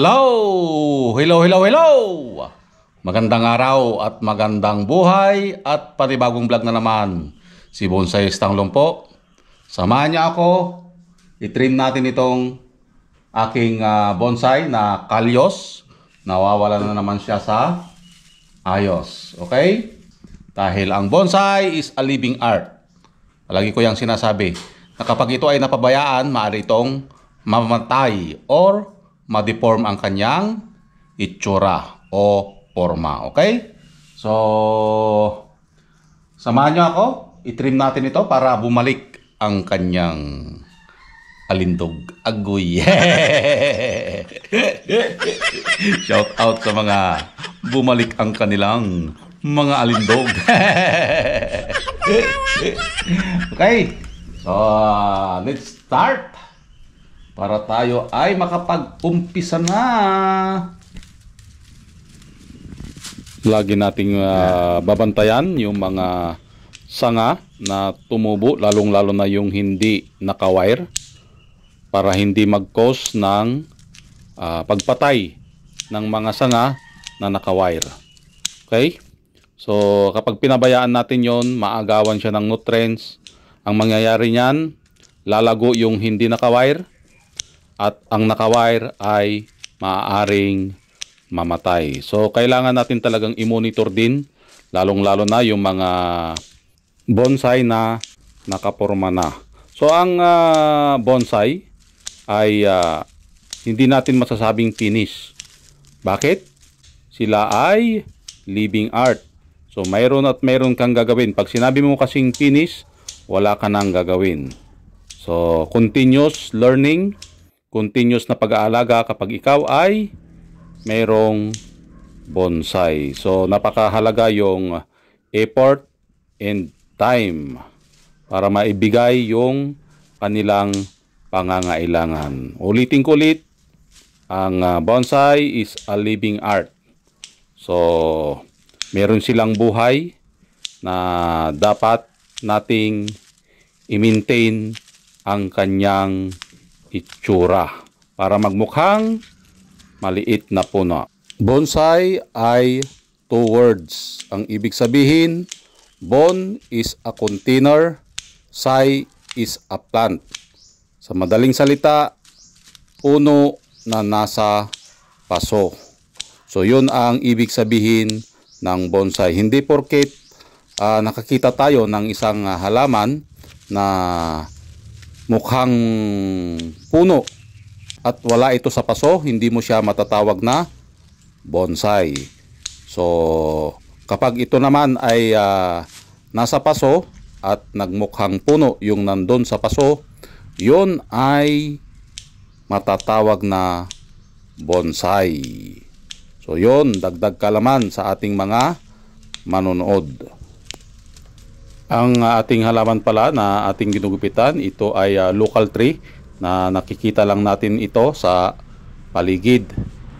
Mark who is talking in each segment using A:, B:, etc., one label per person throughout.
A: Hello! Hello, hello, hello! Magandang araw at magandang buhay at panibagong vlog na naman. Si Bonsai Stanglong po. Samahan niya ako. I-trim natin itong aking uh, bonsai na kalyos. Nawawala na naman siya sa ayos. Okay? Dahil ang bonsai is a living art. Palagi ko yung sinasabi na kapag ito ay napabayaan, maaari itong mamatay or ma ang kanyang itsura o forma. Okay? So, samahan nyo ako. I-trim natin ito para bumalik ang kanyang alindog agoy. Shout out sa mga bumalik ang kanilang mga alindog. okay. So, let's start para tayo ay makapag-umpisa na. Lagi nating uh, babantayan yung mga sanga na tumubo, lalong-lalo na yung hindi nakawire para hindi mag-cause ng uh, pagpatay ng mga sanga na nakawire. Okay? So, kapag pinabayaan natin yon maagawan siya ng nutrients. Ang mangyayari niyan, lalago yung hindi nakawire at ang nakawire ay maaaring mamatay. So kailangan natin talagang i-monitor din lalong-lalo na yung mga bonsai na nakaporma na. So ang uh, bonsai ay uh, hindi natin masasabing finish. Bakit? Sila ay living art. So mayroon at mayroon kang gagawin. Pag sinabi mo kasing finish, wala ka nang gagawin. So continuous learning continuous na pag-aalaga kapag ikaw ay merong bonsai. So napakahalaga yung effort and time para maibigay yung kanilang pangangailangan. Ulitin ko ulit, ang ah, bonsai is a living art. So meron silang buhay na dapat nating i-maintain ang kanyang itsura para magmukhang maliit na puno. Bonsai ay two words. Ang ibig sabihin, bon is a container, sai is a plant. Sa madaling salita, puno na nasa paso. So yun ang ibig sabihin ng bonsai. Hindi porket uh, nakakita tayo ng isang halaman na mukhang puno at wala ito sa paso, hindi mo siya matatawag na bonsai. So, kapag ito naman ay uh, nasa paso at nagmukhang puno yung nandun sa paso, yun ay matatawag na bonsai. So, yun, dagdag kalaman sa ating mga manonood. Ang ating halaman pala na ating ginugupitan, ito ay uh, local tree na nakikita lang natin ito sa paligid.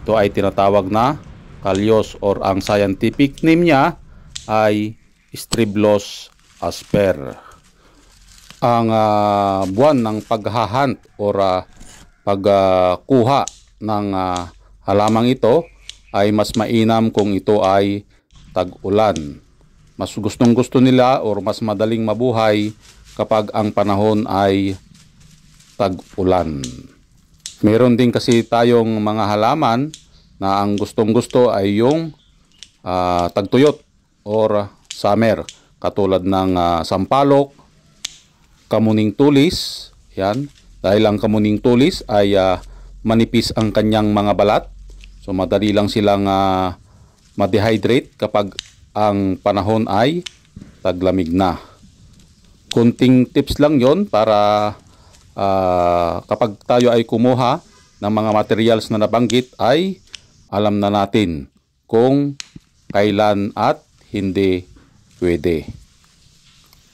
A: Ito ay tinatawag na kalyos or ang scientific name niya ay Striblos asper. Ang uh, buwan ng paghahunt or uh, pagkuha uh, ng uh, halamang ito ay mas mainam kung ito ay tag-ulan mas gustong gusto nila or mas madaling mabuhay kapag ang panahon ay tag-ulan. Meron din kasi tayong mga halaman na ang gustong gusto ay yung uh, tagtuyot or summer katulad ng uh, sampalok, kamuning tulis, yan. Dahil ang kamuning tulis ay uh, manipis ang kanyang mga balat. So madali lang silang uh, ma-dehydrate kapag ang panahon ay taglamig na. Kunting tips lang yon para uh, kapag tayo ay kumuha ng mga materials na nabanggit ay alam na natin kung kailan at hindi pwede.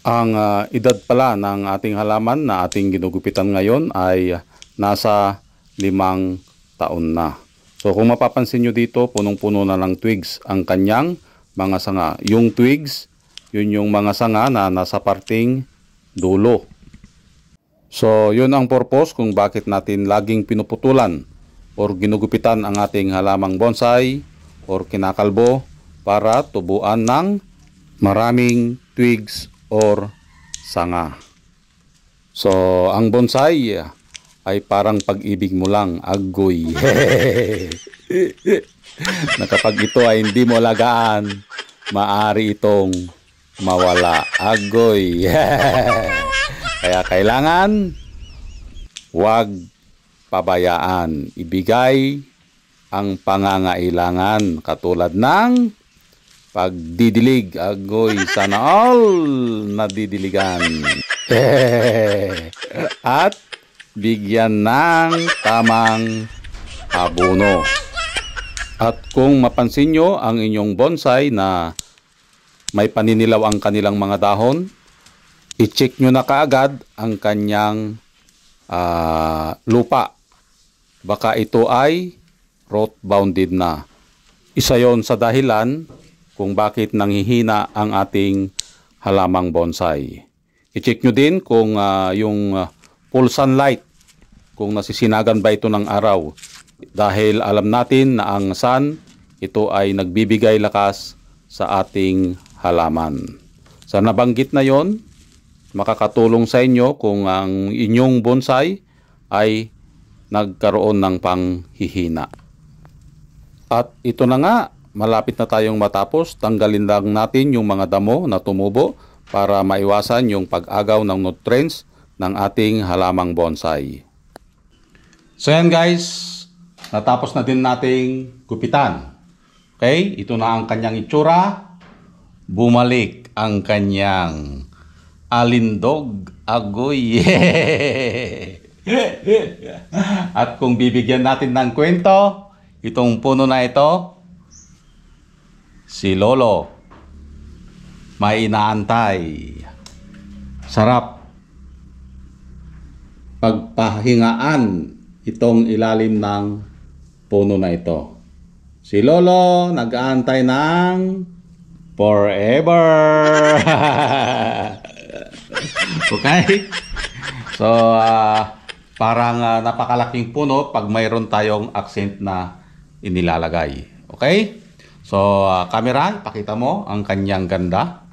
A: Ang uh, edad pala ng ating halaman na ating ginugupitan ngayon ay nasa limang taon na. So kung mapapansin nyo dito, punong-puno na lang twigs ang kanyang mga sanga. Yung twigs, yun yung mga sanga na nasa parting dulo. So, yun ang purpose kung bakit natin laging pinuputulan or ginugupitan ang ating halamang bonsai or kinakalbo para tubuan ng maraming twigs or sanga. So, ang bonsai ay parang pag-ibig mo lang, agoy. na kapag ito ay hindi mo alagaan, maari itong mawala. Agoy! Kaya kailangan wag pabayaan. Ibigay ang pangangailangan katulad ng pagdidilig. Agoy, sana all nadidiligan. At bigyan ng tamang abono. At kung mapansin nyo ang inyong bonsai na may paninilaw ang kanilang mga dahon, i-check nyo na kaagad ang kanyang uh, lupa. Baka ito ay rot bounded na. Isa yon sa dahilan kung bakit nanghihina ang ating halamang bonsai. I-check nyo din kung uh, yung ah, full sunlight, kung nasisinagan ba ito ng araw dahil alam natin na ang sun, ito ay nagbibigay lakas sa ating halaman. Sa nabanggit na yon, makakatulong sa inyo kung ang inyong bonsai ay nagkaroon ng panghihina. At ito na nga, malapit na tayong matapos, tanggalin lang natin yung mga damo na tumubo para maiwasan yung pag-agaw ng nutrients ng ating halamang bonsai. So yan guys, Natapos na din nating gupitan. Okay? Ito na ang kanyang itsura. Bumalik ang kanyang alindog agoy. At kung bibigyan natin ng kwento, itong puno na ito, si Lolo, may inaantay. Sarap pagpahingaan itong ilalim ng puno na ito. Si Lolo nag-aantay ng forever. okay? So, uh, parang uh, napakalaking puno pag mayroon tayong accent na inilalagay. Okay? So, uh, camera, pakita mo ang kanyang ganda.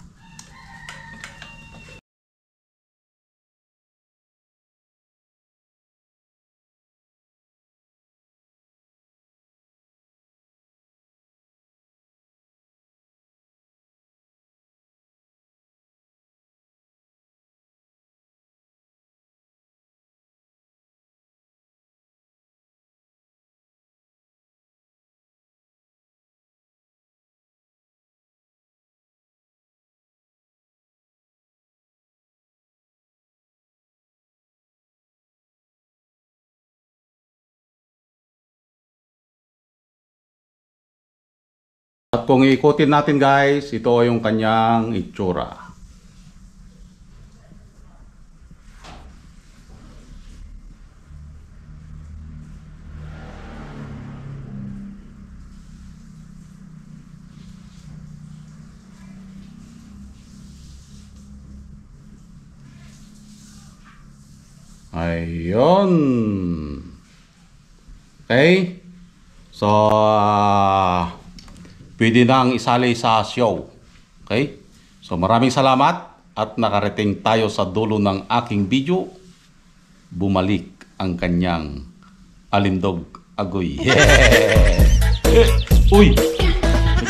A: At kung iikutin natin guys, ito yung kanyang itsura. Ayon. Okay? So, uh, pwede nang isalay sa show. Okay? So maraming salamat at nakarating tayo sa dulo ng aking video. Bumalik ang kanyang alindog agoy. Yeah! Uy! May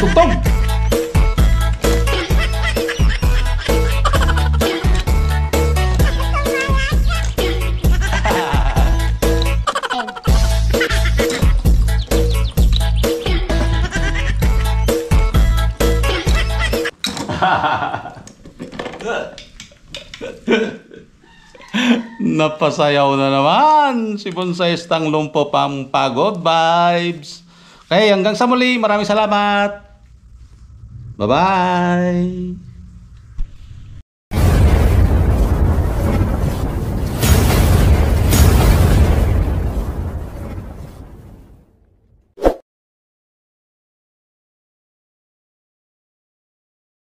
A: Napasayaw na naman si Bonsai Stang Lumpo pang pagod vibes. Okay, hanggang sa muli. Maraming salamat. Bye-bye.